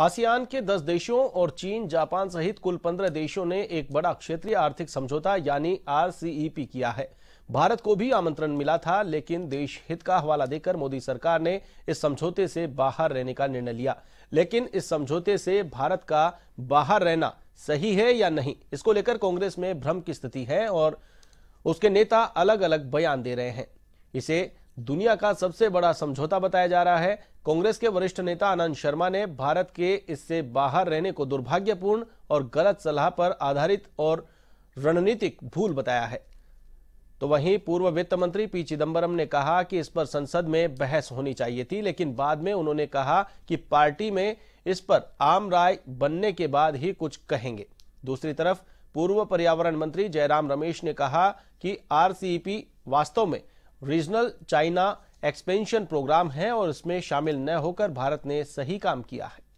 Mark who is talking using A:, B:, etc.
A: ASEAN के 10 देशों और चीन जापान सहित कुल 15 देशों ने एक बड़ा क्षेत्रीय आर्थिक समझौता यानी आरसीईपी किया है भारत को भी आमंत्रण मिला था लेकिन देश हित का हवाला देकर मोदी सरकार ने इस समझौते से बाहर रहने का निर्णय लिया लेकिन इस समझौते से भारत का बाहर रहना सही है या नहीं इसको लेकर कांग्रेस में भ्रम की स्थिति है और उसके नेता अलग अलग बयान दे रहे हैं इसे दुनिया का सबसे बड़ा समझौता बताया जा रहा है कांग्रेस के वरिष्ठ नेता आनंद शर्मा ने भारत के इससे बाहर रहने को दुर्भाग्यपूर्ण और गलत सलाह पर आधारित और रणनीतिक भूल बताया है तो वहीं पूर्व वित्त मंत्री पी चिदम्बरम ने कहा कि इस पर संसद में बहस होनी चाहिए थी लेकिन बाद में उन्होंने कहा कि पार्टी में इस पर आम राय बनने के बाद ही कुछ कहेंगे दूसरी तरफ पूर्व पर्यावरण मंत्री जयराम रमेश ने कहा कि आरसीईपी वास्तव में रीजनल चाइना एक्सपेंशन प्रोग्राम है और इसमें शामिल न होकर भारत ने सही काम किया है